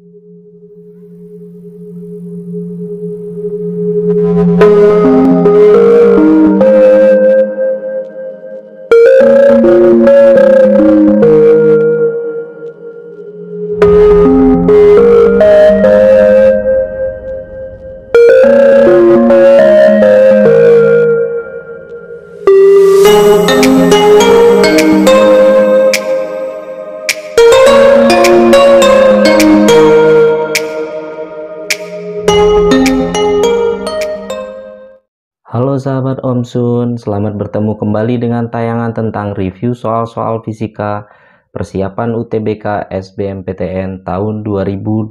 Thank you. Sun, selamat bertemu kembali dengan tayangan tentang review soal-soal fisika persiapan UTBK SBMPTN tahun 2021,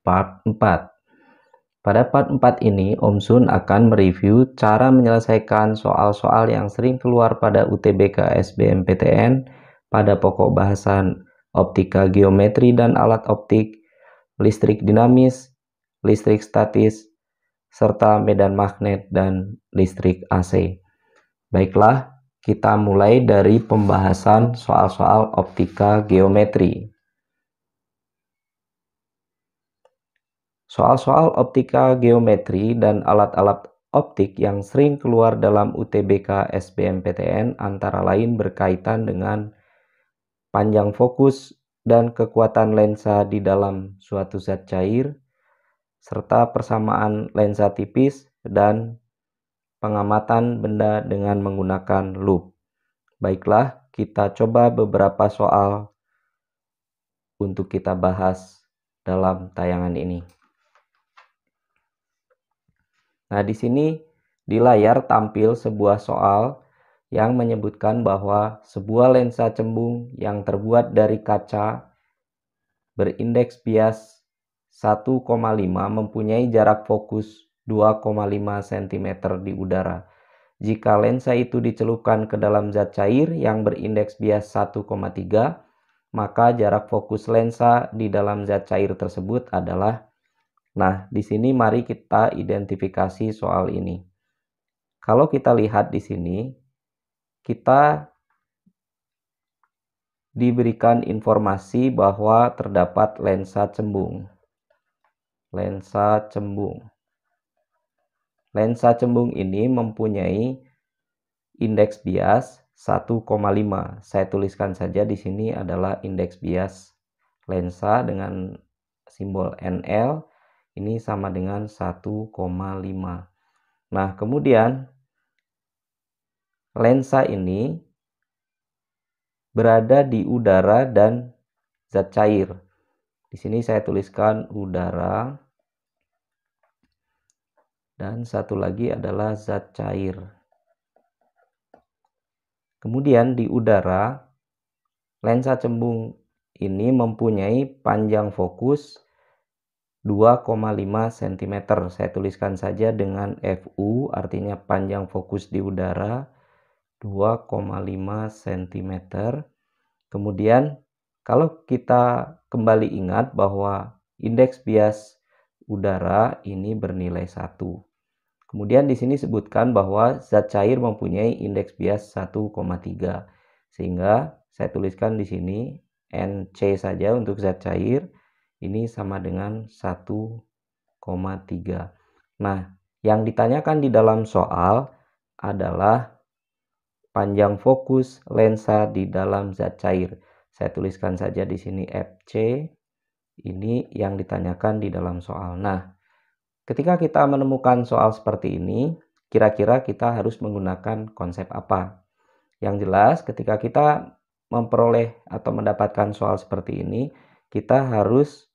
part 4. Pada part 4 ini, Om Sun akan mereview cara menyelesaikan soal-soal yang sering keluar pada UTBK SBMPTN pada pokok bahasan optika geometri dan alat optik, listrik dinamis, listrik statis, serta medan magnet dan listrik AC. Baiklah, kita mulai dari pembahasan soal-soal optika geometri. Soal-soal optika geometri dan alat-alat optik yang sering keluar dalam UTBK SBMPTN antara lain berkaitan dengan panjang fokus dan kekuatan lensa di dalam suatu zat cair, serta persamaan lensa tipis dan pengamatan benda dengan menggunakan loop. Baiklah, kita coba beberapa soal untuk kita bahas dalam tayangan ini. Nah, di sini di layar tampil sebuah soal yang menyebutkan bahwa sebuah lensa cembung yang terbuat dari kaca berindeks bias 1,5 mempunyai jarak fokus 2,5 cm di udara. Jika lensa itu dicelupkan ke dalam zat cair yang berindeks bias 1,3, maka jarak fokus lensa di dalam zat cair tersebut adalah Nah, di sini mari kita identifikasi soal ini. Kalau kita lihat di sini, kita diberikan informasi bahwa terdapat lensa cembung lensa cembung. Lensa cembung ini mempunyai indeks bias 1,5. Saya tuliskan saja di sini adalah indeks bias lensa dengan simbol NL ini sama dengan 1,5. Nah, kemudian lensa ini berada di udara dan zat cair. Di sini saya tuliskan udara dan satu lagi adalah zat cair. Kemudian di udara lensa cembung ini mempunyai panjang fokus 2,5 cm. Saya tuliskan saja dengan FU artinya panjang fokus di udara 2,5 cm. Kemudian kalau kita kembali ingat bahwa indeks bias udara ini bernilai satu. Kemudian di sini sebutkan bahwa zat cair mempunyai indeks bias 1,3. Sehingga saya tuliskan di sini NC saja untuk zat cair ini sama dengan 1,3. Nah, yang ditanyakan di dalam soal adalah panjang fokus lensa di dalam zat cair. Saya tuliskan saja di sini FC. Ini yang ditanyakan di dalam soal. Nah, ketika kita menemukan soal seperti ini, kira-kira kita harus menggunakan konsep apa? Yang jelas, ketika kita memperoleh atau mendapatkan soal seperti ini, kita harus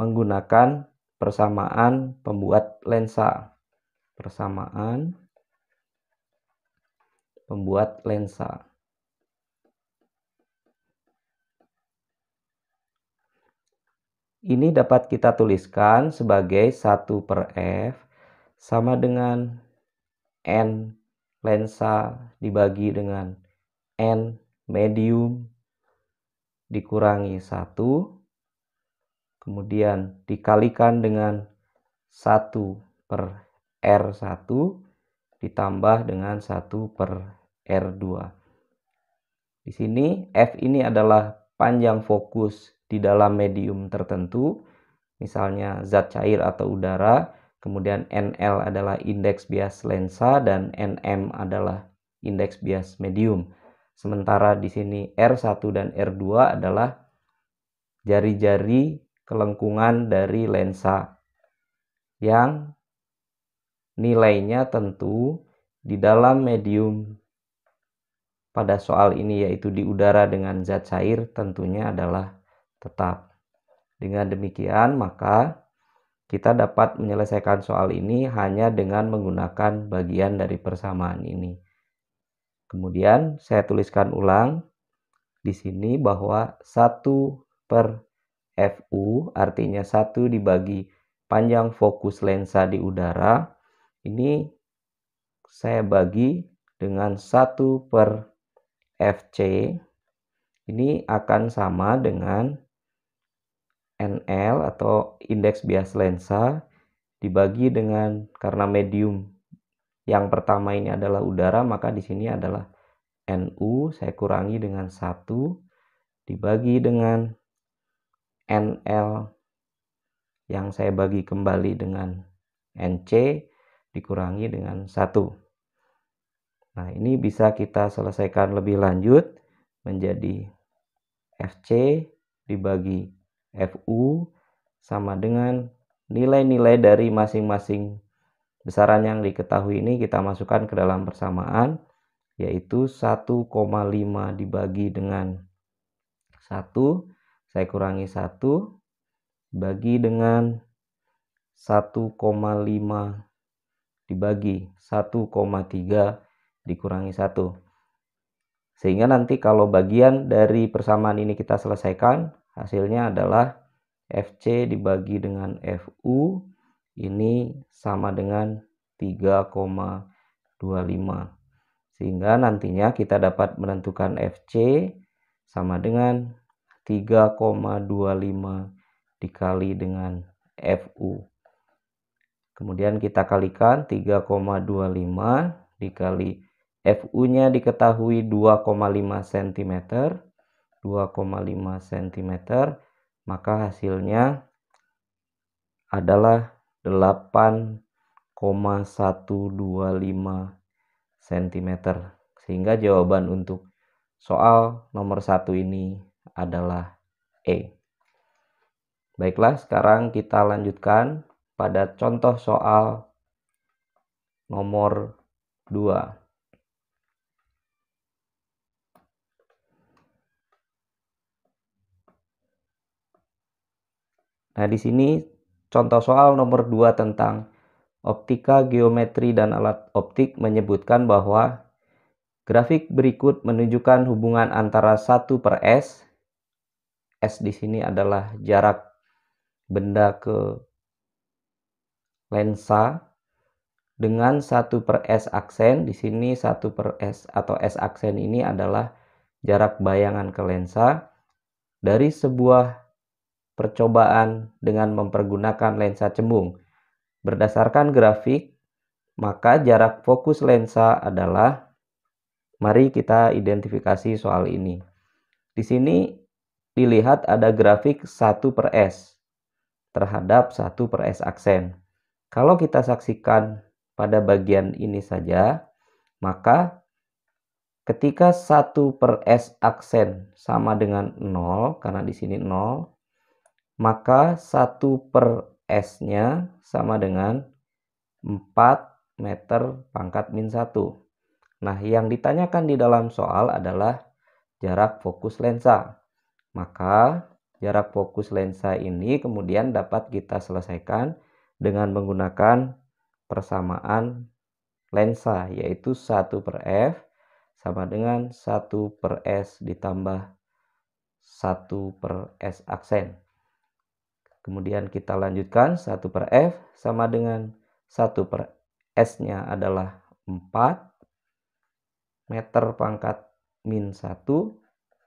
menggunakan persamaan pembuat lensa. Persamaan pembuat lensa. Ini dapat kita tuliskan sebagai 1 per F sama dengan N lensa dibagi dengan N medium dikurangi 1 kemudian dikalikan dengan 1 per R1 ditambah dengan 1 per R2. Di sini F ini adalah panjang fokus di dalam medium tertentu, misalnya zat cair atau udara, kemudian NL adalah indeks bias lensa dan NM adalah indeks bias medium. Sementara di sini R1 dan R2 adalah jari-jari kelengkungan dari lensa yang nilainya tentu di dalam medium pada soal ini yaitu di udara dengan zat cair tentunya adalah tetap. Dengan demikian, maka kita dapat menyelesaikan soal ini hanya dengan menggunakan bagian dari persamaan ini. Kemudian saya tuliskan ulang di sini bahwa 1 per FU artinya 1 dibagi panjang fokus lensa di udara. Ini saya bagi dengan 1 per FC. Ini akan sama dengan NL atau indeks bias lensa dibagi dengan karena medium yang pertama ini adalah udara maka di sini adalah NU saya kurangi dengan 1 dibagi dengan NL yang saya bagi kembali dengan NC dikurangi dengan 1 nah ini bisa kita selesaikan lebih lanjut menjadi FC dibagi FU sama dengan nilai-nilai dari masing-masing besaran yang diketahui ini kita masukkan ke dalam persamaan yaitu 1,5 dibagi dengan 1 saya kurangi 1 bagi dengan 1,5 dibagi 1,3 dikurangi 1 sehingga nanti kalau bagian dari persamaan ini kita selesaikan Hasilnya adalah FC dibagi dengan FU ini sama dengan 3,25. Sehingga nantinya kita dapat menentukan FC sama dengan 3,25 dikali dengan FU. Kemudian kita kalikan 3,25 dikali FU-nya diketahui 2,5 cm 2,5 cm maka hasilnya adalah 8,125 cm sehingga jawaban untuk soal nomor satu ini adalah E baiklah sekarang kita lanjutkan pada contoh soal nomor 2 Nah, di sini contoh soal nomor 2 tentang optika, geometri, dan alat optik menyebutkan bahwa grafik berikut menunjukkan hubungan antara 1 per S. S di sini adalah jarak benda ke lensa dengan 1 per S aksen. Di sini 1 per S atau S aksen ini adalah jarak bayangan ke lensa dari sebuah percobaan dengan mempergunakan lensa cembung. Berdasarkan grafik, maka jarak fokus lensa adalah mari kita identifikasi soal ini. Di sini dilihat ada grafik 1 per S terhadap 1 per S aksen. Kalau kita saksikan pada bagian ini saja, maka ketika 1 per S aksen sama dengan 0, karena di sini 0, maka 1 per S-nya sama dengan 4 meter pangkat min 1. Nah, yang ditanyakan di dalam soal adalah jarak fokus lensa. Maka jarak fokus lensa ini kemudian dapat kita selesaikan dengan menggunakan persamaan lensa yaitu 1 per F sama dengan 1 per S ditambah 1 per S aksen. Kemudian kita lanjutkan 1 per F sama dengan 1 per S-nya adalah 4 meter pangkat min 1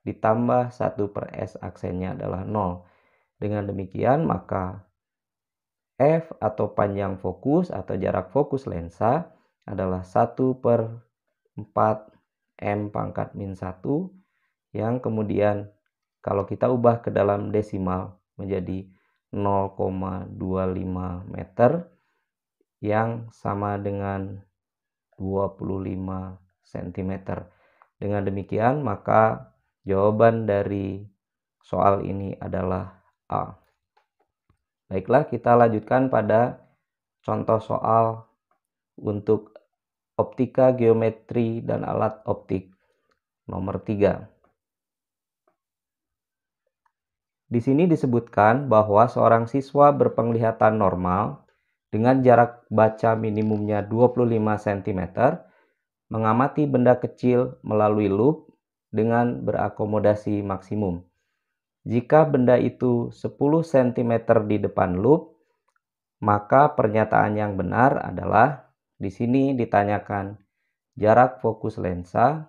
ditambah 1 per S aksennya adalah 0. Dengan demikian maka F atau panjang fokus atau jarak fokus lensa adalah 1 per 4 M pangkat min 1 yang kemudian kalau kita ubah ke dalam desimal menjadi 0,25 meter yang sama dengan 25 cm. Dengan demikian, maka jawaban dari soal ini adalah A. Baiklah, kita lanjutkan pada contoh soal untuk optika geometri dan alat optik nomor 3. Di sini disebutkan bahwa seorang siswa berpenglihatan normal dengan jarak baca minimumnya 25 cm mengamati benda kecil melalui loop dengan berakomodasi maksimum. Jika benda itu 10 cm di depan loop, maka pernyataan yang benar adalah di sini ditanyakan jarak fokus lensa,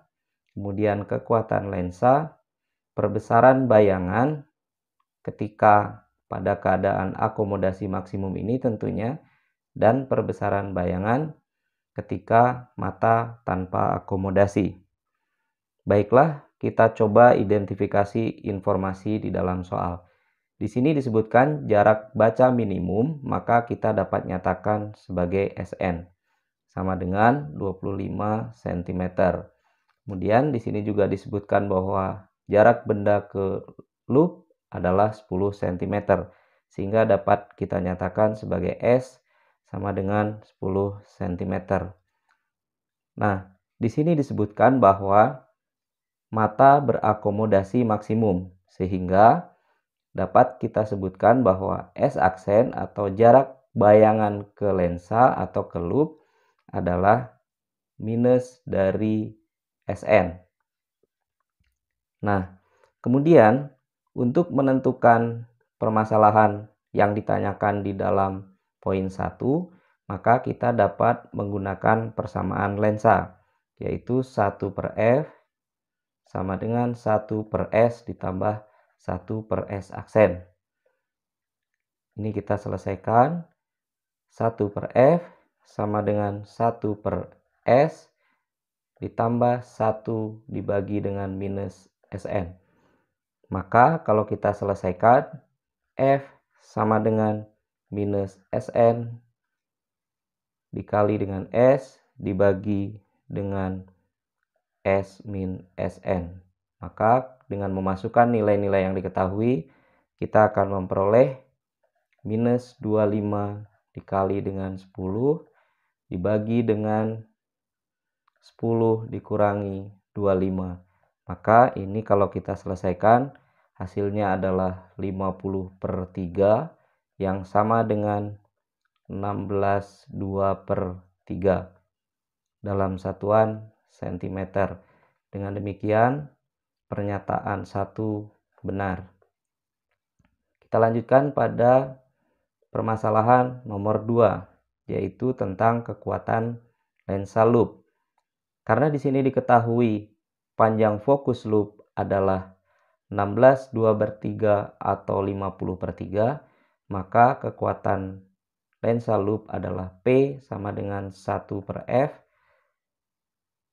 kemudian kekuatan lensa, perbesaran bayangan, ketika pada keadaan akomodasi maksimum ini tentunya dan perbesaran bayangan ketika mata tanpa akomodasi. Baiklah, kita coba identifikasi informasi di dalam soal. Di sini disebutkan jarak baca minimum, maka kita dapat nyatakan sebagai SN sama dengan 25 cm. Kemudian di sini juga disebutkan bahwa jarak benda ke loop adalah 10 cm sehingga dapat kita nyatakan sebagai S sama dengan 10 cm. Nah, di sini disebutkan bahwa mata berakomodasi maksimum sehingga dapat kita sebutkan bahwa S aksen atau jarak bayangan ke lensa atau ke loop adalah minus dari SN. Nah, kemudian untuk menentukan permasalahan yang ditanyakan di dalam poin 1, maka kita dapat menggunakan persamaan lensa, yaitu 1 per F sama dengan 1 per S ditambah 1 per S aksen. Ini kita selesaikan. 1 per F sama dengan 1 per S ditambah 1 dibagi dengan minus SN. Maka kalau kita selesaikan, F sama dengan minus Sn dikali dengan S dibagi dengan S min Sn. Maka dengan memasukkan nilai-nilai yang diketahui, kita akan memperoleh minus 25 dikali dengan 10 dibagi dengan 10 dikurangi 25. Maka ini kalau kita selesaikan hasilnya adalah 50 per 3 yang sama dengan 16 2 per 3 dalam satuan cm. Dengan demikian, pernyataan 1 benar. Kita lanjutkan pada permasalahan nomor 2, yaitu tentang kekuatan lensa loop. Karena di sini diketahui panjang fokus loop adalah 16 2 per 3 atau 50 per 3 maka kekuatan lensa loop adalah P sama dengan 1 per F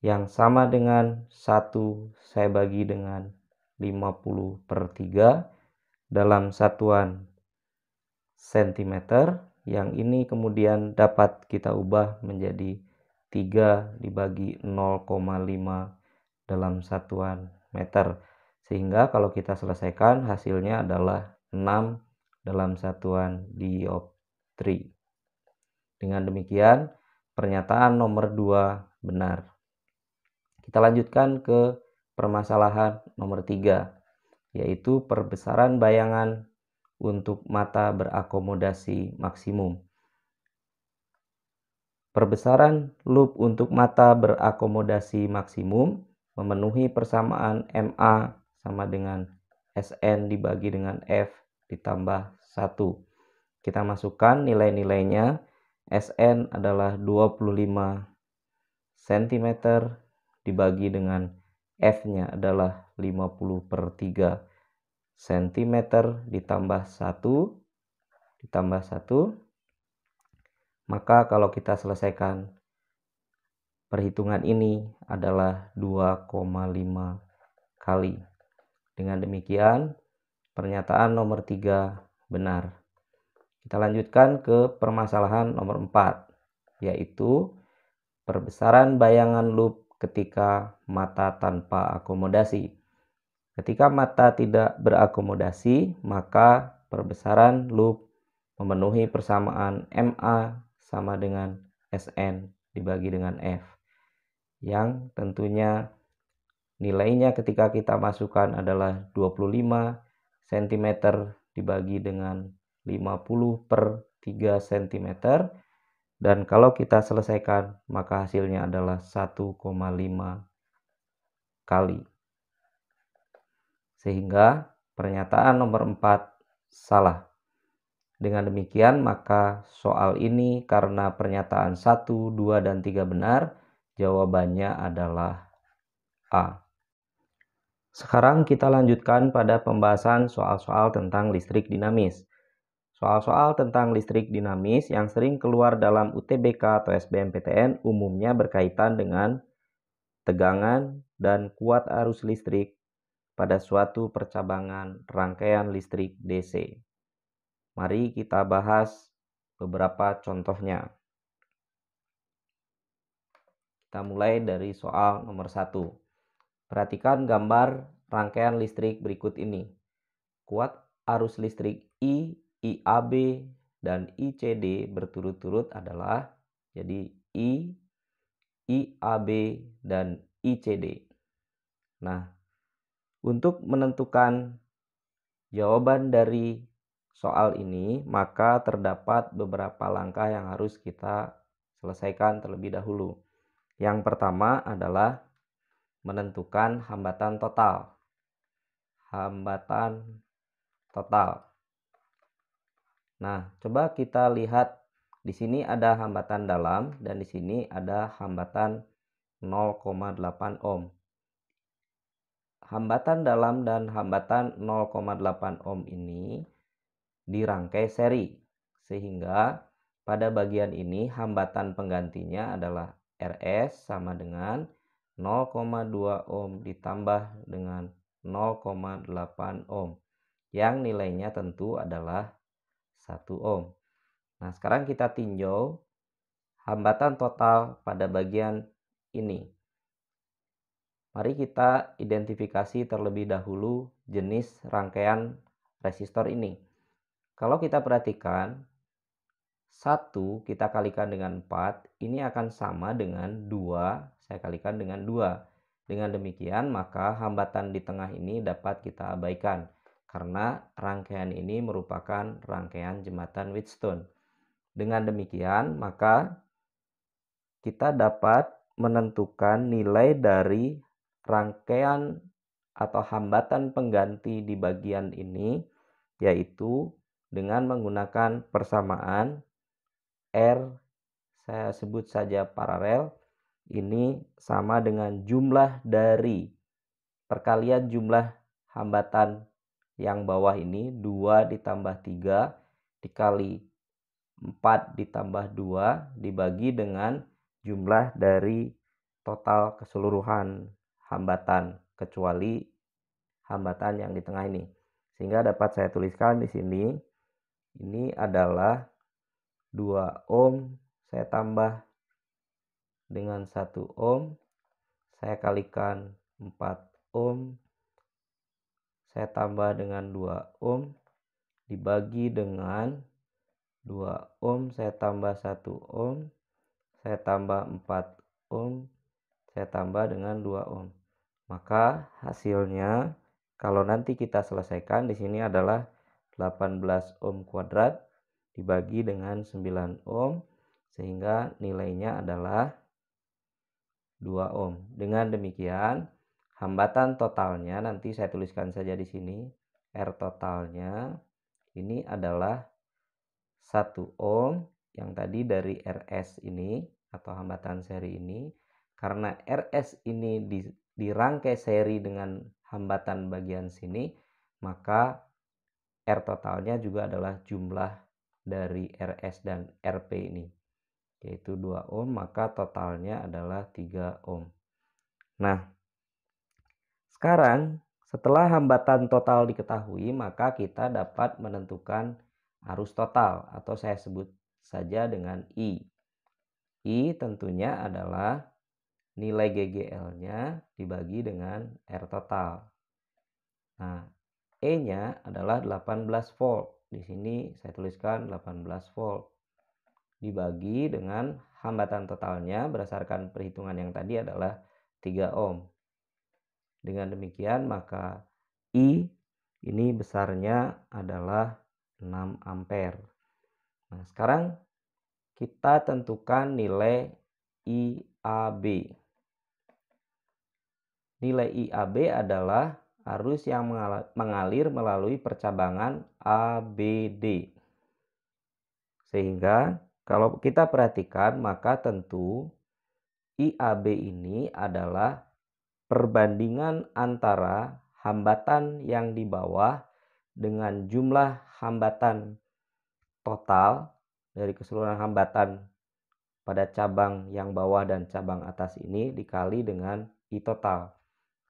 yang sama dengan 1 saya bagi dengan 50 per 3 dalam satuan sentimeter yang ini kemudian dapat kita ubah menjadi 3 dibagi 0,5 dalam satuan meter sehingga kalau kita selesaikan hasilnya adalah 6 dalam satuan dioptri. Dengan demikian, pernyataan nomor 2 benar. Kita lanjutkan ke permasalahan nomor 3, yaitu perbesaran bayangan untuk mata berakomodasi maksimum. Perbesaran loop untuk mata berakomodasi maksimum memenuhi persamaan MA sama dengan SN dibagi dengan F ditambah 1. Kita masukkan nilai-nilainya. SN adalah 25 cm dibagi dengan F-nya adalah 50 per 3 cm ditambah 1 ditambah 1 maka kalau kita selesaikan perhitungan ini adalah 2,5 kali dengan demikian, pernyataan nomor 3 benar. Kita lanjutkan ke permasalahan nomor 4, yaitu perbesaran bayangan loop ketika mata tanpa akomodasi. Ketika mata tidak berakomodasi, maka perbesaran loop memenuhi persamaan MA sama dengan SN dibagi dengan F yang tentunya Nilainya ketika kita masukkan adalah 25 cm dibagi dengan 50 per 3 cm. Dan kalau kita selesaikan, maka hasilnya adalah 1,5 kali. Sehingga pernyataan nomor 4 salah. Dengan demikian, maka soal ini karena pernyataan 1, 2, dan 3 benar, jawabannya adalah A. Sekarang kita lanjutkan pada pembahasan soal-soal tentang listrik dinamis. Soal-soal tentang listrik dinamis yang sering keluar dalam UTBK atau SBMPTN umumnya berkaitan dengan tegangan dan kuat arus listrik pada suatu percabangan rangkaian listrik DC. Mari kita bahas beberapa contohnya. Kita mulai dari soal nomor 1. Perhatikan gambar rangkaian listrik berikut ini. Kuat arus listrik I, IAB, dan ICD berturut-turut adalah jadi I, IAB, dan ICD. Nah, untuk menentukan jawaban dari soal ini, maka terdapat beberapa langkah yang harus kita selesaikan terlebih dahulu. Yang pertama adalah menentukan hambatan total. Hambatan total. Nah, coba kita lihat di sini ada hambatan dalam dan di sini ada hambatan 0,8 ohm. Hambatan dalam dan hambatan 0,8 ohm ini dirangkai seri sehingga pada bagian ini hambatan penggantinya adalah RS sama dengan 0,2 ohm ditambah dengan 0,8 ohm yang nilainya tentu adalah 1 ohm. Nah, sekarang kita tinjau hambatan total pada bagian ini. Mari kita identifikasi terlebih dahulu jenis rangkaian resistor ini. Kalau kita perhatikan, 1 kita kalikan dengan 4, ini akan sama dengan 2 saya kalikan dengan dua. Dengan demikian, maka hambatan di tengah ini dapat kita abaikan karena rangkaian ini merupakan rangkaian jembatan Wheatstone. Dengan demikian, maka kita dapat menentukan nilai dari rangkaian atau hambatan pengganti di bagian ini yaitu dengan menggunakan persamaan R saya sebut saja paralel ini sama dengan jumlah dari perkalian jumlah hambatan yang bawah ini 2 ditambah 3 dikali 4 ditambah 2 dibagi dengan jumlah dari total keseluruhan hambatan kecuali hambatan yang di tengah ini. Sehingga dapat saya tuliskan di sini ini adalah 2 ohm saya tambah dengan 1 ohm saya kalikan 4 ohm saya tambah dengan 2 ohm dibagi dengan 2 ohm saya tambah 1 ohm saya tambah 4 ohm saya tambah dengan 2 ohm maka hasilnya kalau nanti kita selesaikan di sini adalah 18 ohm kuadrat dibagi dengan 9 ohm sehingga nilainya adalah 2 ohm. Dengan demikian, hambatan totalnya nanti saya tuliskan saja di sini R totalnya ini adalah 1 ohm yang tadi dari RS ini atau hambatan seri ini karena RS ini dirangkai seri dengan hambatan bagian sini maka R totalnya juga adalah jumlah dari RS dan RP ini yaitu 2 ohm maka totalnya adalah 3 ohm. Nah, sekarang setelah hambatan total diketahui maka kita dapat menentukan arus total atau saya sebut saja dengan I. I tentunya adalah nilai GGL-nya dibagi dengan R total. Nah, E-nya adalah 18 volt. Di sini saya tuliskan 18 volt dibagi dengan hambatan totalnya berdasarkan perhitungan yang tadi adalah 3 ohm. Dengan demikian maka I ini besarnya adalah 6 ampere. Nah, sekarang kita tentukan nilai IAB. Nilai IAB adalah arus yang mengalir melalui percabangan ABD. Sehingga kalau kita perhatikan, maka tentu IAB ini adalah perbandingan antara hambatan yang di bawah dengan jumlah hambatan total dari keseluruhan hambatan pada cabang yang bawah dan cabang atas ini dikali dengan I total.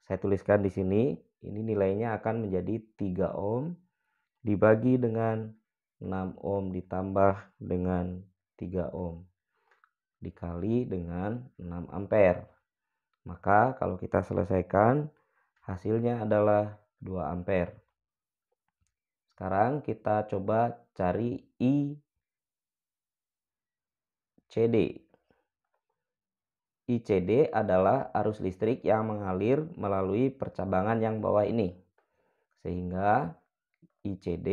Saya tuliskan di sini, ini nilainya akan menjadi 3 ohm dibagi dengan 6 ohm ditambah dengan 3 ohm dikali dengan 6 ampere. Maka kalau kita selesaikan hasilnya adalah 2 ampere. Sekarang kita coba cari I CD. ICD adalah arus listrik yang mengalir melalui percabangan yang bawah ini. Sehingga ICD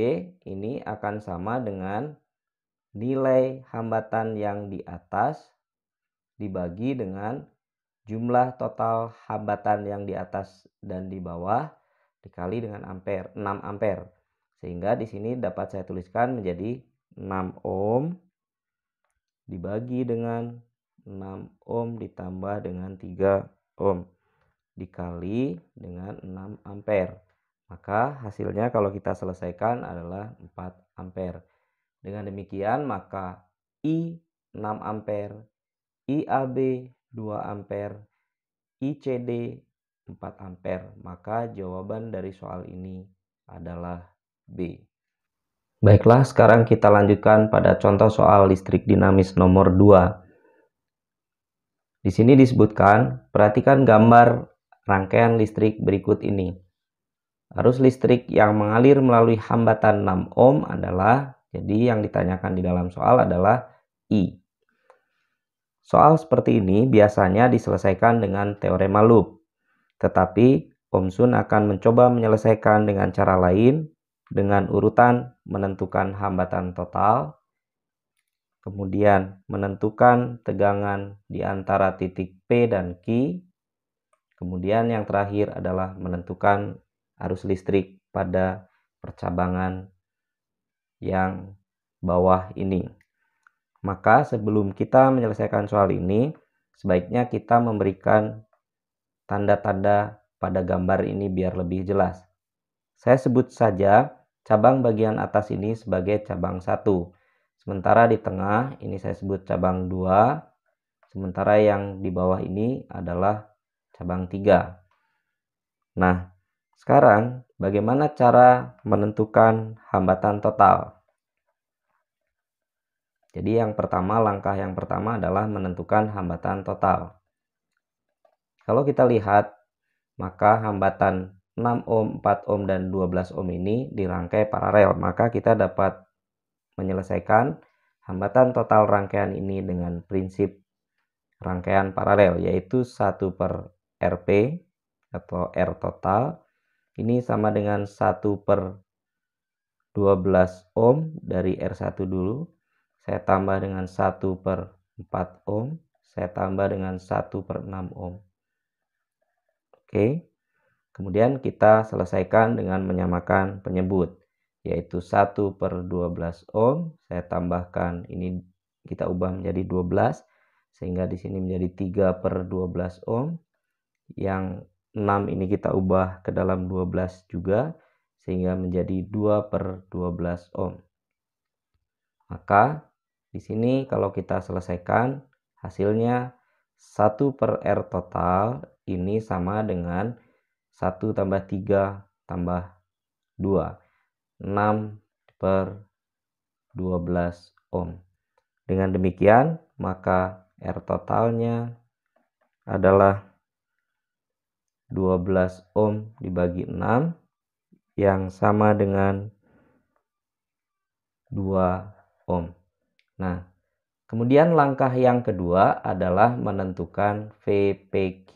ini akan sama dengan nilai hambatan yang di atas dibagi dengan jumlah total hambatan yang di atas dan di bawah dikali dengan ampere 6 ampere. Sehingga di sini dapat saya tuliskan menjadi 6 ohm dibagi dengan 6 ohm ditambah dengan 3 ohm dikali dengan 6 ampere. Maka hasilnya kalau kita selesaikan adalah 4 ampere. Dengan demikian maka I 6 ampere, IAB 2 ampere, ICD 4 ampere. Maka jawaban dari soal ini adalah B. Baiklah, sekarang kita lanjutkan pada contoh soal listrik dinamis nomor 2. Di sini disebutkan, perhatikan gambar rangkaian listrik berikut ini. Arus listrik yang mengalir melalui hambatan 6 ohm adalah jadi yang ditanyakan di dalam soal adalah I. Soal seperti ini biasanya diselesaikan dengan teorema loop. Tetapi Om Sun akan mencoba menyelesaikan dengan cara lain dengan urutan menentukan hambatan total, kemudian menentukan tegangan di antara titik P dan Q, kemudian yang terakhir adalah menentukan arus listrik pada percabangan yang bawah ini. Maka sebelum kita menyelesaikan soal ini, sebaiknya kita memberikan tanda-tanda pada gambar ini biar lebih jelas. Saya sebut saja cabang bagian atas ini sebagai cabang satu, Sementara di tengah ini saya sebut cabang 2. Sementara yang di bawah ini adalah cabang 3. Nah, sekarang Bagaimana cara menentukan hambatan total? Jadi yang pertama, langkah yang pertama adalah menentukan hambatan total. Kalau kita lihat, maka hambatan 6 ohm, 4 ohm, dan 12 ohm ini dirangkai paralel. Maka kita dapat menyelesaikan hambatan total rangkaian ini dengan prinsip rangkaian paralel, yaitu 1 per RP atau R total ini sama dengan 1 per 12 ohm dari R1 dulu. Saya tambah dengan 1 per 4 ohm. Saya tambah dengan 1 per 6 ohm. Oke. Kemudian kita selesaikan dengan menyamakan penyebut. Yaitu 1 per 12 ohm. Saya tambahkan ini kita ubah menjadi 12. Sehingga di sini menjadi 3 per 12 ohm. Yang 6 ini kita ubah ke dalam 12 juga sehingga menjadi 2 per 12 ohm. Maka di sini kalau kita selesaikan hasilnya 1 per R total ini sama dengan 1 tambah 3 tambah 2. 6 per 12 ohm. Dengan demikian maka R totalnya adalah 12 ohm dibagi 6 yang sama dengan 2 ohm. Nah, kemudian langkah yang kedua adalah menentukan VPQ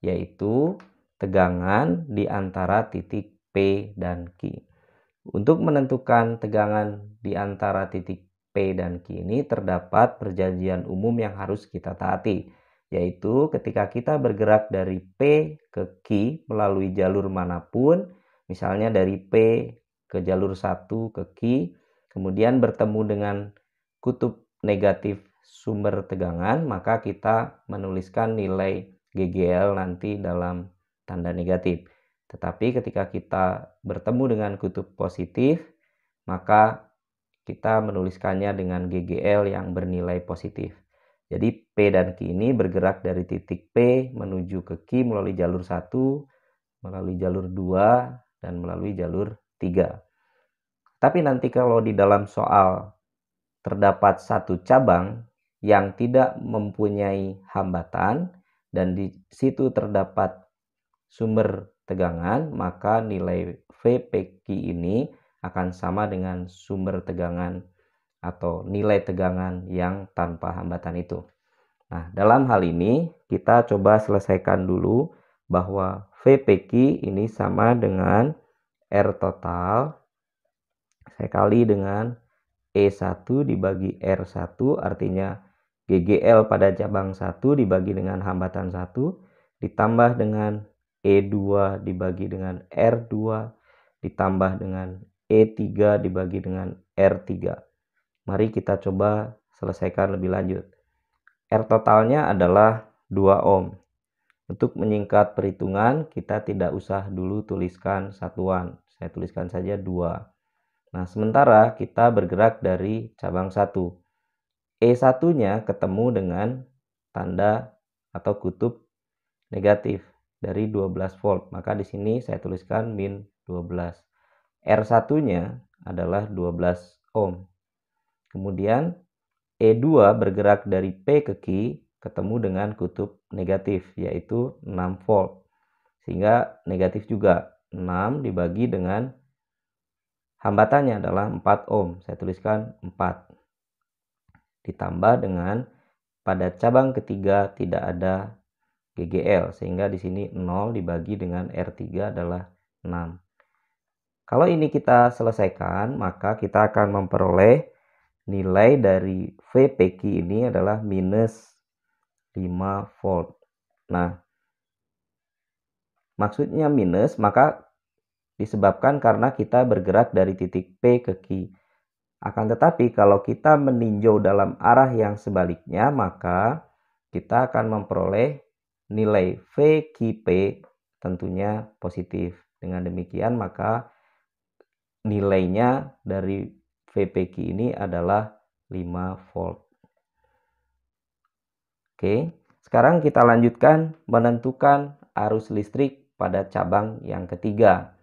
yaitu tegangan di antara titik P dan Q. Untuk menentukan tegangan di antara titik P dan Q ini terdapat perjanjian umum yang harus kita taati yaitu ketika kita bergerak dari P ke Q melalui jalur manapun, misalnya dari P ke jalur 1 ke Q, kemudian bertemu dengan kutub negatif sumber tegangan, maka kita menuliskan nilai GGL nanti dalam tanda negatif. Tetapi ketika kita bertemu dengan kutub positif, maka kita menuliskannya dengan GGL yang bernilai positif. Jadi P dan Q ini bergerak dari titik P menuju ke Q melalui jalur 1, melalui jalur 2, dan melalui jalur 3. Tapi nanti kalau di dalam soal terdapat satu cabang yang tidak mempunyai hambatan dan di situ terdapat sumber tegangan, maka nilai VPQ ini akan sama dengan sumber tegangan atau nilai tegangan yang tanpa hambatan itu. Nah, dalam hal ini kita coba selesaikan dulu bahwa VPQ ini sama dengan R total saya kali dengan E1 dibagi R1 artinya GGL pada cabang 1 dibagi dengan hambatan 1 ditambah dengan E2 dibagi dengan R2 ditambah dengan E3 dibagi dengan R3. Mari kita coba selesaikan lebih lanjut. R totalnya adalah 2 ohm. Untuk menyingkat perhitungan, kita tidak usah dulu tuliskan satuan. Saya tuliskan saja 2. Nah, sementara kita bergerak dari cabang 1. E1-nya ketemu dengan tanda atau kutub negatif dari 12 volt. Maka di sini saya tuliskan min 12. R1-nya adalah 12 ohm. Kemudian E2 bergerak dari P ke Q ketemu dengan kutub negatif yaitu 6 volt. Sehingga negatif juga 6 dibagi dengan hambatannya adalah 4 ohm. Saya tuliskan 4. Ditambah dengan pada cabang ketiga tidak ada GGL sehingga di sini 0 dibagi dengan R3 adalah 6. Kalau ini kita selesaikan, maka kita akan memperoleh nilai dari VPQ ini adalah minus 5 volt. Nah, maksudnya minus maka disebabkan karena kita bergerak dari titik P ke Q. Akan tetapi kalau kita meninjau dalam arah yang sebaliknya maka kita akan memperoleh nilai VQP tentunya positif. Dengan demikian maka nilainya dari VPG ini adalah 5 volt. Oke, sekarang kita lanjutkan menentukan arus listrik pada cabang yang ketiga.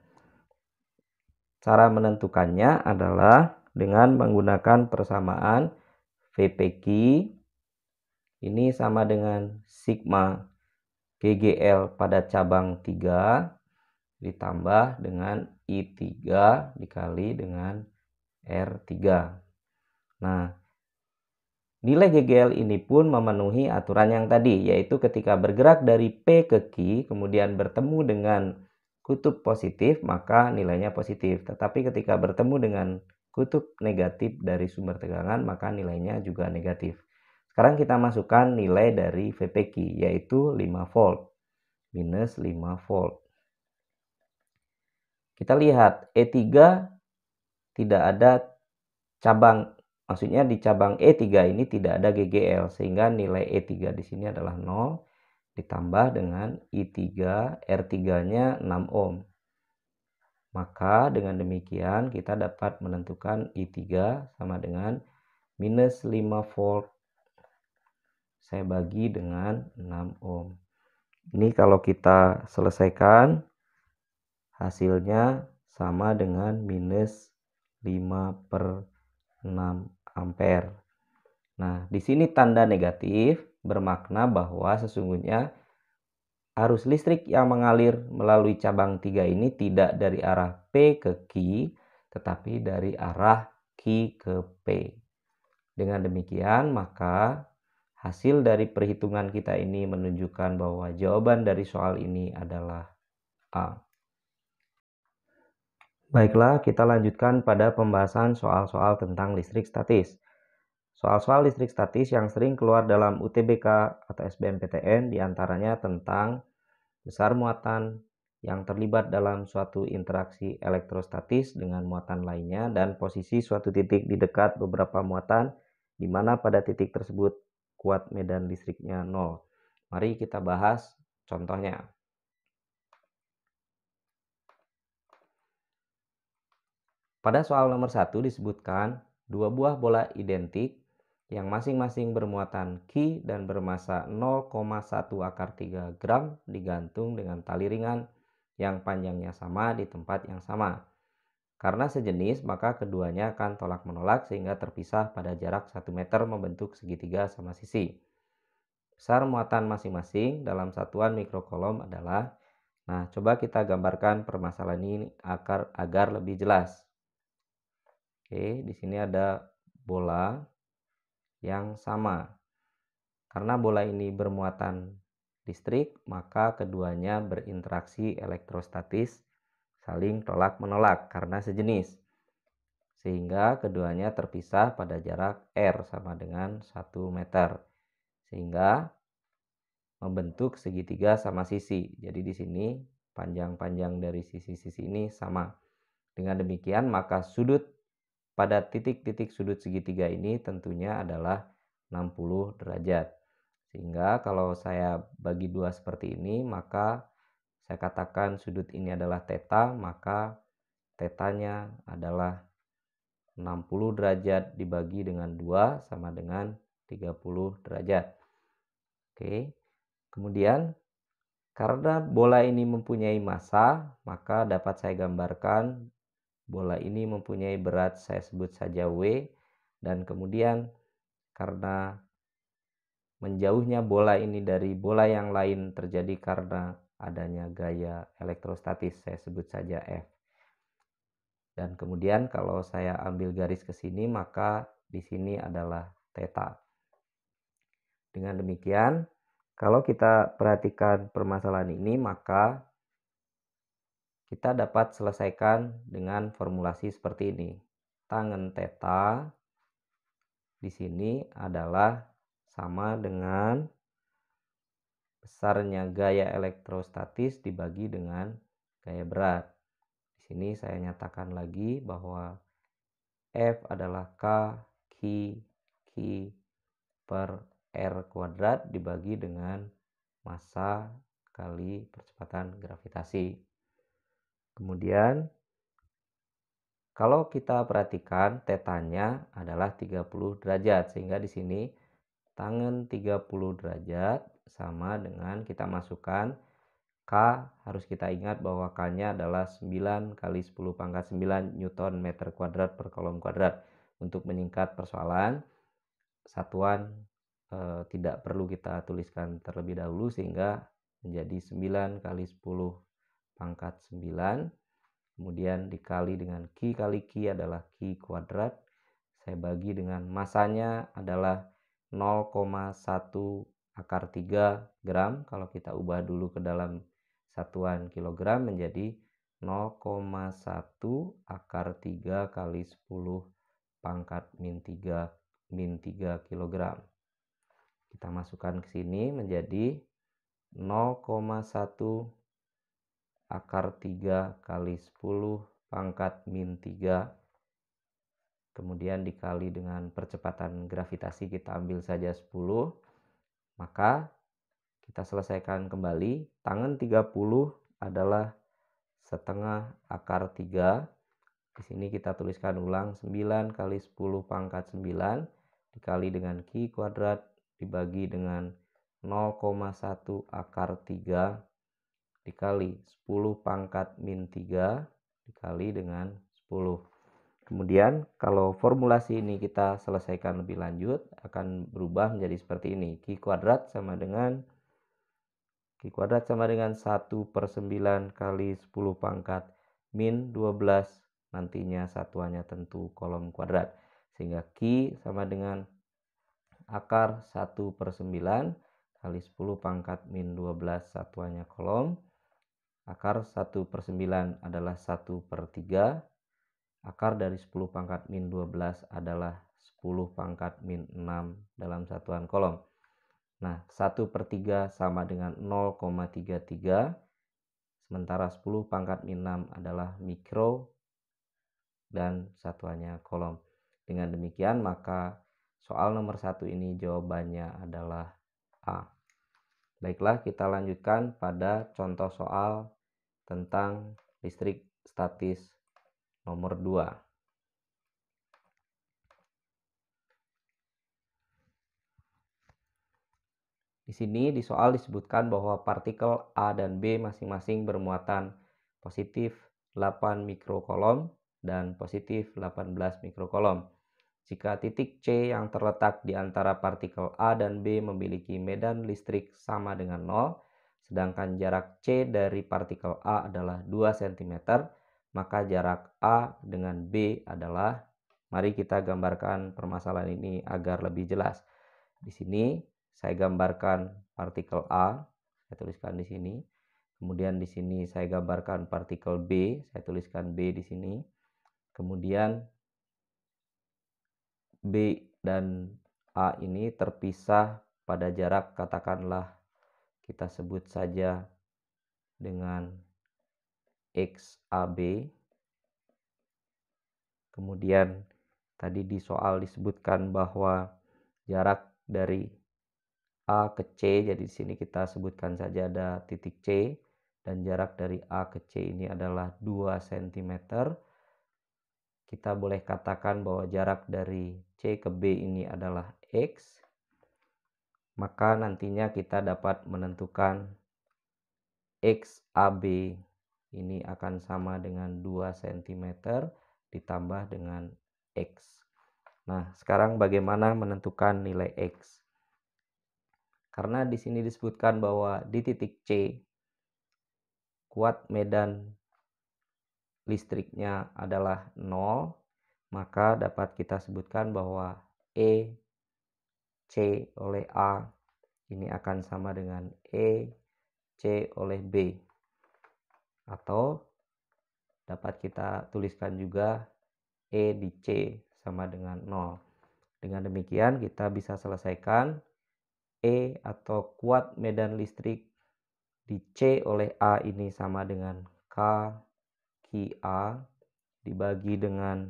Cara menentukannya adalah dengan menggunakan persamaan VPG ini sama dengan sigma GGL pada cabang 3 ditambah dengan I3 dikali dengan R3. Nah, nilai GGL ini pun memenuhi aturan yang tadi, yaitu ketika bergerak dari P ke Q, kemudian bertemu dengan kutub positif, maka nilainya positif. Tetapi ketika bertemu dengan kutub negatif dari sumber tegangan, maka nilainya juga negatif. Sekarang kita masukkan nilai dari VPQ, yaitu 5 volt, minus 5 volt. Kita lihat E3 tidak ada cabang maksudnya di cabang E3 ini tidak ada GGL sehingga nilai E3 di sini adalah 0 ditambah dengan I3 R3-nya 6 ohm. Maka dengan demikian kita dapat menentukan I3 sama dengan minus 5 volt saya bagi dengan 6 ohm. Ini kalau kita selesaikan hasilnya sama dengan minus 5 per 6 ampere. Nah, di sini tanda negatif bermakna bahwa sesungguhnya arus listrik yang mengalir melalui cabang 3 ini tidak dari arah P ke Q, tetapi dari arah Q ke P. Dengan demikian, maka hasil dari perhitungan kita ini menunjukkan bahwa jawaban dari soal ini adalah A. Baiklah, kita lanjutkan pada pembahasan soal-soal tentang listrik statis. Soal-soal listrik statis yang sering keluar dalam UTBK atau SBMPTN diantaranya tentang besar muatan yang terlibat dalam suatu interaksi elektrostatis dengan muatan lainnya dan posisi suatu titik di dekat beberapa muatan di mana pada titik tersebut kuat medan listriknya nol. Mari kita bahas contohnya. Pada soal nomor satu disebutkan dua buah bola identik yang masing-masing bermuatan Q dan bermassa 0,1 akar 3 gram digantung dengan tali ringan yang panjangnya sama di tempat yang sama. Karena sejenis, maka keduanya akan tolak-menolak sehingga terpisah pada jarak 1 meter membentuk segitiga sama sisi. Besar muatan masing-masing dalam satuan mikrokolom adalah Nah, coba kita gambarkan permasalahan ini akar agar lebih jelas. Oke, di sini ada bola yang sama. Karena bola ini bermuatan listrik, maka keduanya berinteraksi elektrostatis saling tolak-menolak karena sejenis. Sehingga keduanya terpisah pada jarak R sama dengan 1 meter. Sehingga membentuk segitiga sama sisi. Jadi di sini panjang-panjang dari sisi-sisi ini sama. Dengan demikian maka sudut pada titik-titik sudut segitiga ini tentunya adalah 60 derajat. Sehingga kalau saya bagi dua seperti ini, maka saya katakan sudut ini adalah teta maka tetanya adalah 60 derajat dibagi dengan 2 sama dengan 30 derajat. Oke. Kemudian karena bola ini mempunyai massa, maka dapat saya gambarkan bola ini mempunyai berat saya sebut saja W dan kemudian karena menjauhnya bola ini dari bola yang lain terjadi karena adanya gaya elektrostatis saya sebut saja F. Dan kemudian kalau saya ambil garis ke sini maka di sini adalah theta. Dengan demikian, kalau kita perhatikan permasalahan ini maka kita dapat selesaikan dengan formulasi seperti ini. tangan teta di sini adalah sama dengan besarnya gaya elektrostatis dibagi dengan gaya berat. Di sini saya nyatakan lagi bahwa F adalah K, Q, Q per R kuadrat dibagi dengan massa kali percepatan gravitasi. Kemudian kalau kita perhatikan tetanya adalah 30 derajat sehingga di sini tangan 30 derajat sama dengan kita masukkan K harus kita ingat bahwa K-nya adalah 9 kali 10 pangkat 9 Newton meter kuadrat per kolom kuadrat. Untuk meningkat persoalan, satuan e, tidak perlu kita tuliskan terlebih dahulu sehingga menjadi 9 kali 10 pangkat 9. Kemudian dikali dengan Q kali Q adalah Q kuadrat. Saya bagi dengan masanya adalah 0,1 akar 3 gram. Kalau kita ubah dulu ke dalam satuan kilogram menjadi 0,1 akar 3 kali 10 pangkat min 3 min 3 kilogram. Kita masukkan ke sini menjadi 0,1 akar 3 kali 10 pangkat min 3 kemudian dikali dengan percepatan gravitasi kita ambil saja 10 maka kita selesaikan kembali tangan 30 adalah setengah akar 3 di sini kita tuliskan ulang 9 kali 10 pangkat 9 dikali dengan Q kuadrat dibagi dengan 0,1 akar 3 dikali 10 pangkat min 3 dikali dengan 10. Kemudian kalau formulasi ini kita selesaikan lebih lanjut akan berubah menjadi seperti ini. Q kuadrat sama dengan Q kuadrat sama dengan 1 per 9 kali 10 pangkat min 12 nantinya satuannya tentu kolom kuadrat. Sehingga Q sama dengan akar 1 per 9 kali 10 pangkat min 12 satuannya kolom Akar 1 per 9 adalah 1 per 3. Akar dari 10 pangkat min 12 adalah 10 pangkat min 6 dalam satuan kolom. Nah, 1 per 3 sama dengan 0,33. Sementara 10 pangkat min 6 adalah mikro dan satuannya kolom. Dengan demikian, maka soal nomor satu ini jawabannya adalah A. Baiklah, kita lanjutkan pada contoh soal tentang listrik statis nomor 2. Di sini di soal disebutkan bahwa partikel A dan B masing-masing bermuatan positif 8 mikrokolom dan positif 18 mikrokolom. Jika titik C yang terletak di antara partikel A dan B memiliki medan listrik sama dengan 0, sedangkan jarak C dari partikel A adalah 2 cm, maka jarak A dengan B adalah mari kita gambarkan permasalahan ini agar lebih jelas. Di sini saya gambarkan partikel A, saya tuliskan di sini. Kemudian di sini saya gambarkan partikel B, saya tuliskan B di sini. Kemudian B dan A ini terpisah pada jarak katakanlah kita sebut saja dengan XAB. Kemudian tadi di soal disebutkan bahwa jarak dari A ke C, jadi di sini kita sebutkan saja ada titik C dan jarak dari A ke C ini adalah 2 cm. Kita boleh katakan bahwa jarak dari C ke B ini adalah X maka nantinya kita dapat menentukan XAB ini akan sama dengan 2 cm ditambah dengan X. Nah, sekarang bagaimana menentukan nilai X? Karena di sini disebutkan bahwa di titik C, kuat medan listriknya adalah 0, maka dapat kita sebutkan bahwa E C oleh A ini akan sama dengan E C oleh B atau dapat kita tuliskan juga E di C sama dengan 0 dengan demikian kita bisa selesaikan E atau kuat medan listrik di C oleh A ini sama dengan K Ki A dibagi dengan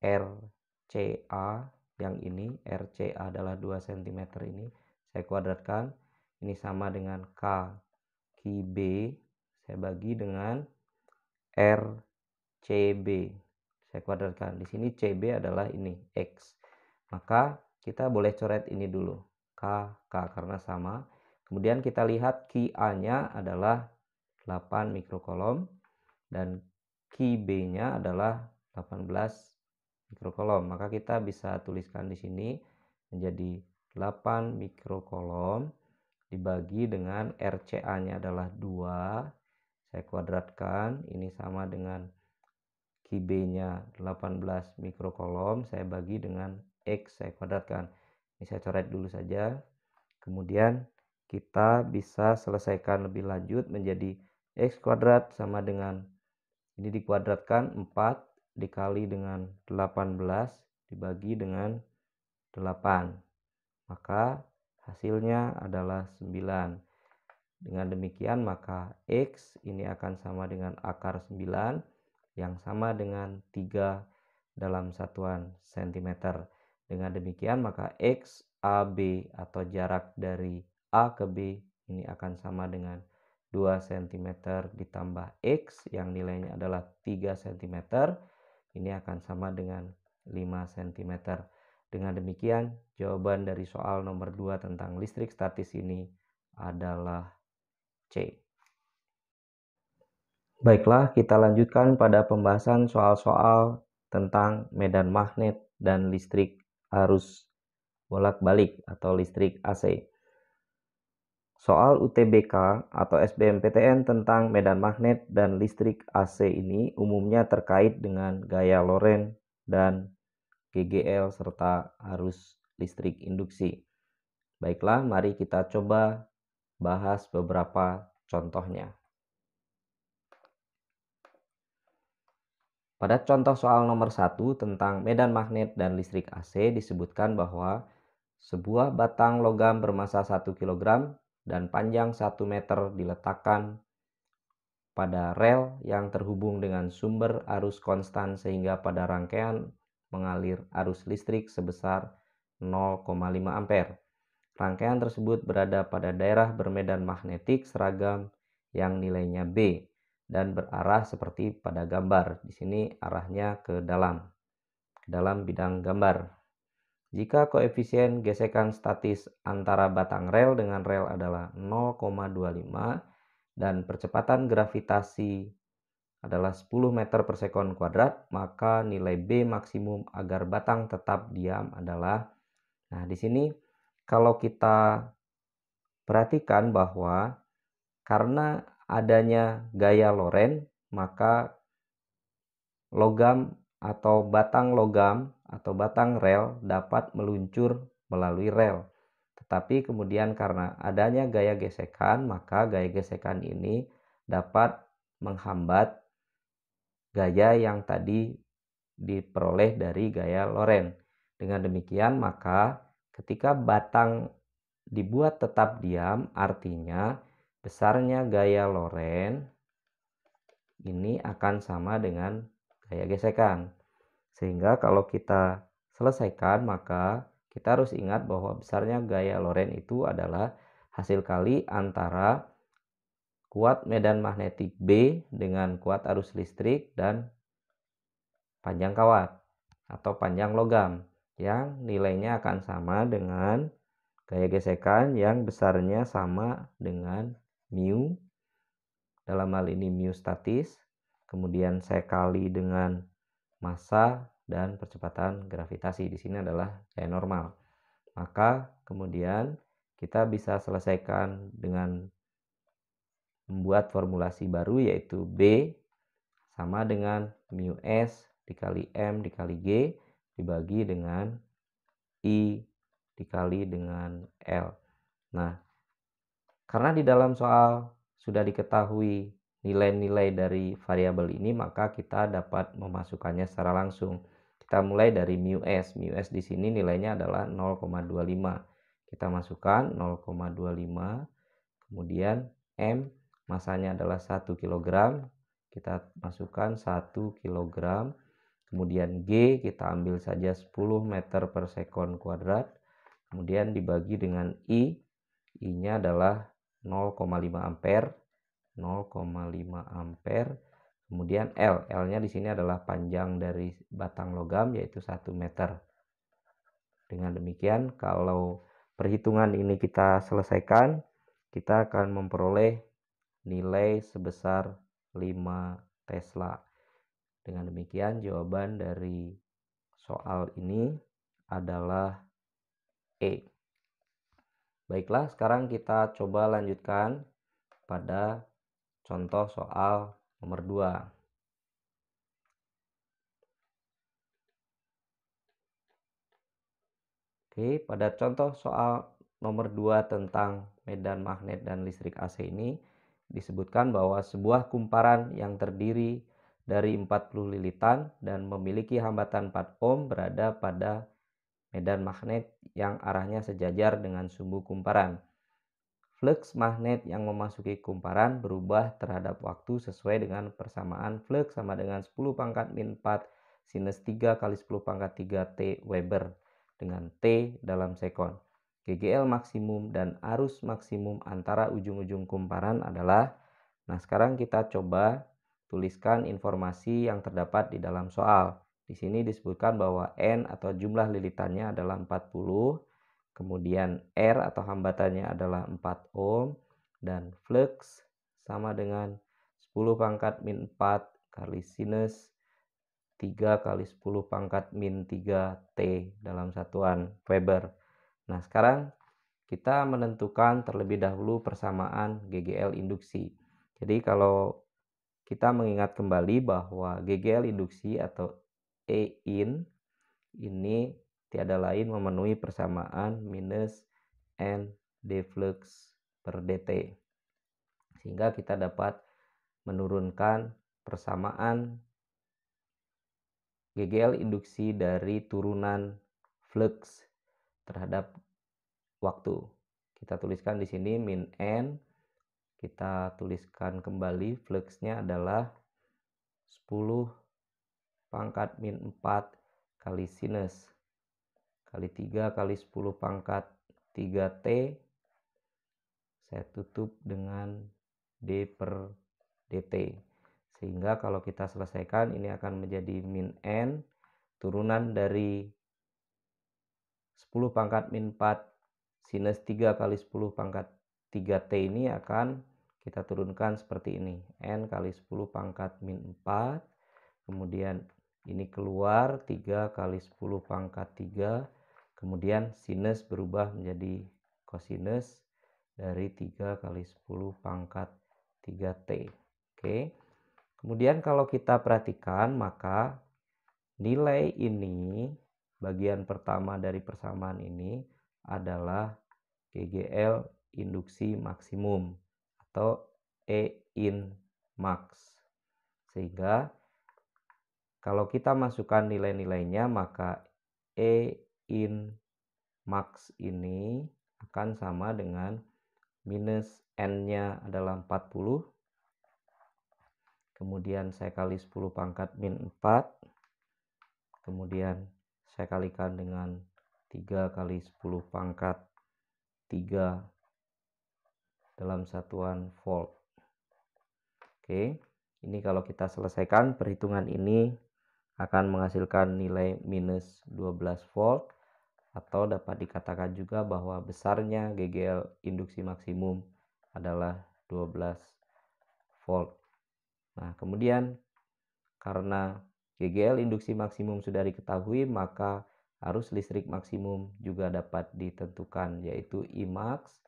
R C A yang ini RC adalah 2 cm ini saya kuadratkan ini sama dengan K QB saya bagi dengan RCB saya kuadratkan di sini CB adalah ini X maka kita boleh coret ini dulu K K karena sama kemudian kita lihat QA nya adalah 8 mikrokolom dan QB nya adalah 18 mikrokolom. Maka kita bisa tuliskan di sini menjadi 8 mikrokolom dibagi dengan RCA-nya adalah 2. Saya kuadratkan, ini sama dengan QB-nya 18 mikrokolom, saya bagi dengan X saya kuadratkan. Ini saya coret dulu saja. Kemudian kita bisa selesaikan lebih lanjut menjadi X kuadrat sama dengan ini dikuadratkan 4 dikali dengan 18 dibagi dengan 8. Maka hasilnya adalah 9. Dengan demikian maka X ini akan sama dengan akar 9 yang sama dengan 3 dalam satuan cm Dengan demikian maka X AB atau jarak dari A ke B ini akan sama dengan 2 cm ditambah X yang nilainya adalah 3 cm ini akan sama dengan 5 cm. Dengan demikian, jawaban dari soal nomor 2 tentang listrik statis ini adalah C. Baiklah, kita lanjutkan pada pembahasan soal-soal tentang medan magnet dan listrik arus bolak-balik atau listrik AC. Soal UTBK atau SBMPTN tentang medan magnet dan listrik AC ini umumnya terkait dengan gaya Lorentz dan GGL serta arus listrik induksi. Baiklah, mari kita coba bahas beberapa contohnya. Pada contoh soal nomor satu tentang medan magnet dan listrik AC disebutkan bahwa sebuah batang logam bermassa 1 kg dan panjang 1 meter diletakkan pada rel yang terhubung dengan sumber arus konstan sehingga pada rangkaian mengalir arus listrik sebesar 0,5 ampere. Rangkaian tersebut berada pada daerah bermedan magnetik seragam yang nilainya B dan berarah seperti pada gambar. Di sini arahnya ke dalam, ke dalam bidang gambar. Jika koefisien gesekan statis antara batang rel dengan rel adalah 0,25 dan percepatan gravitasi adalah 10 meter per sekon kuadrat, maka nilai B maksimum agar batang tetap diam adalah Nah, di sini kalau kita perhatikan bahwa karena adanya gaya Loren, maka logam atau batang logam atau batang rel dapat meluncur melalui rel. Tetapi kemudian karena adanya gaya gesekan, maka gaya gesekan ini dapat menghambat gaya yang tadi diperoleh dari gaya Loren. Dengan demikian, maka ketika batang dibuat tetap diam, artinya besarnya gaya Loren ini akan sama dengan kayak gesekan. Sehingga kalau kita selesaikan maka kita harus ingat bahwa besarnya gaya Lorentz itu adalah hasil kali antara kuat medan magnetik B dengan kuat arus listrik dan panjang kawat atau panjang logam yang nilainya akan sama dengan gaya gesekan yang besarnya sama dengan mu dalam hal ini mu statis kemudian saya kali dengan massa dan percepatan gravitasi di sini adalah gaya normal. Maka kemudian kita bisa selesaikan dengan membuat formulasi baru yaitu B sama dengan mu S dikali M dikali G dibagi dengan I dikali dengan L. Nah, karena di dalam soal sudah diketahui nilai-nilai dari variabel ini maka kita dapat memasukkannya secara langsung. Kita mulai dari mu s. Mu s di sini nilainya adalah 0,25. Kita masukkan 0,25. Kemudian m masanya adalah 1 kg. Kita masukkan 1 kg. Kemudian G kita ambil saja 10 meter per sekon kuadrat. Kemudian dibagi dengan I. I-nya adalah 0,5 ampere 0,5 ampere. Kemudian L, L-nya di sini adalah panjang dari batang logam yaitu 1 meter. Dengan demikian kalau perhitungan ini kita selesaikan, kita akan memperoleh nilai sebesar 5 Tesla. Dengan demikian jawaban dari soal ini adalah E. Baiklah, sekarang kita coba lanjutkan pada Contoh soal nomor 2. Oke, pada contoh soal nomor 2 tentang medan magnet dan listrik AC ini disebutkan bahwa sebuah kumparan yang terdiri dari 40 lilitan dan memiliki hambatan 4 ohm berada pada medan magnet yang arahnya sejajar dengan sumbu kumparan. Flux magnet yang memasuki kumparan berubah terhadap waktu sesuai dengan persamaan flux sama dengan 10 pangkat min 4 sinus 3 kali 10 pangkat 3 T Weber dengan T dalam sekon. GGL maksimum dan arus maksimum antara ujung-ujung kumparan adalah Nah sekarang kita coba tuliskan informasi yang terdapat di dalam soal. Di sini disebutkan bahwa N atau jumlah lilitannya adalah 40 Kemudian R atau hambatannya adalah 4 ohm dan flux sama dengan 10 pangkat min 4 kali sinus 3 kali 10 pangkat min 3 T dalam satuan Weber. Nah sekarang kita menentukan terlebih dahulu persamaan GGL induksi. Jadi kalau kita mengingat kembali bahwa GGL induksi atau E in ini tiada lain memenuhi persamaan minus n deflux per dt sehingga kita dapat menurunkan persamaan GGL induksi dari turunan flux terhadap waktu. Kita tuliskan di sini min n kita tuliskan kembali fluxnya adalah 10 pangkat min 4 kali sinus kali 3 kali 10 pangkat 3T saya tutup dengan D per DT sehingga kalau kita selesaikan ini akan menjadi min N turunan dari 10 pangkat min 4 sinus 3 kali 10 pangkat 3T ini akan kita turunkan seperti ini N kali 10 pangkat min 4 kemudian ini keluar 3 kali 10 pangkat 3 Kemudian sinus berubah menjadi kosinus dari 3 kali 10 pangkat 3T. Oke. Kemudian kalau kita perhatikan maka nilai ini bagian pertama dari persamaan ini adalah GGL induksi maksimum atau E in max. Sehingga kalau kita masukkan nilai-nilainya maka E in max ini akan sama dengan minus n-nya adalah 40. Kemudian saya kali 10 pangkat min 4. Kemudian saya kalikan dengan 3 kali 10 pangkat 3 dalam satuan volt. Oke, ini kalau kita selesaikan perhitungan ini akan menghasilkan nilai minus 12 volt atau dapat dikatakan juga bahwa besarnya GGL induksi maksimum adalah 12 volt. Nah, kemudian karena GGL induksi maksimum sudah diketahui, maka arus listrik maksimum juga dapat ditentukan yaitu I max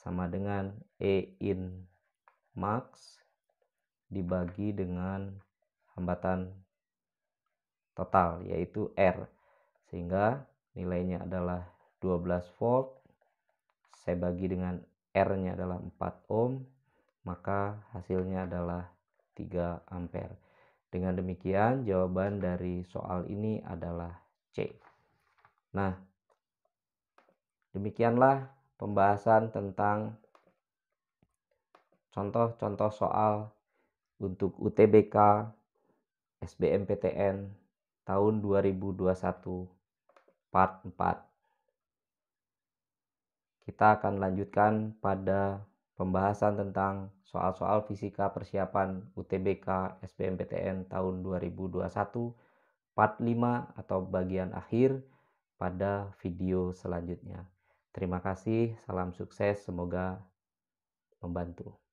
sama dengan E in max dibagi dengan hambatan total yaitu R sehingga nilainya adalah 12 volt saya bagi dengan R nya adalah 4 ohm maka hasilnya adalah 3 ampere dengan demikian jawaban dari soal ini adalah C nah demikianlah pembahasan tentang contoh-contoh soal untuk UTBK SBMPTN tahun 2021 part 4. Kita akan lanjutkan pada pembahasan tentang soal-soal fisika persiapan UTBK SBMPTN tahun 2021 part 5 atau bagian akhir pada video selanjutnya. Terima kasih, salam sukses, semoga membantu.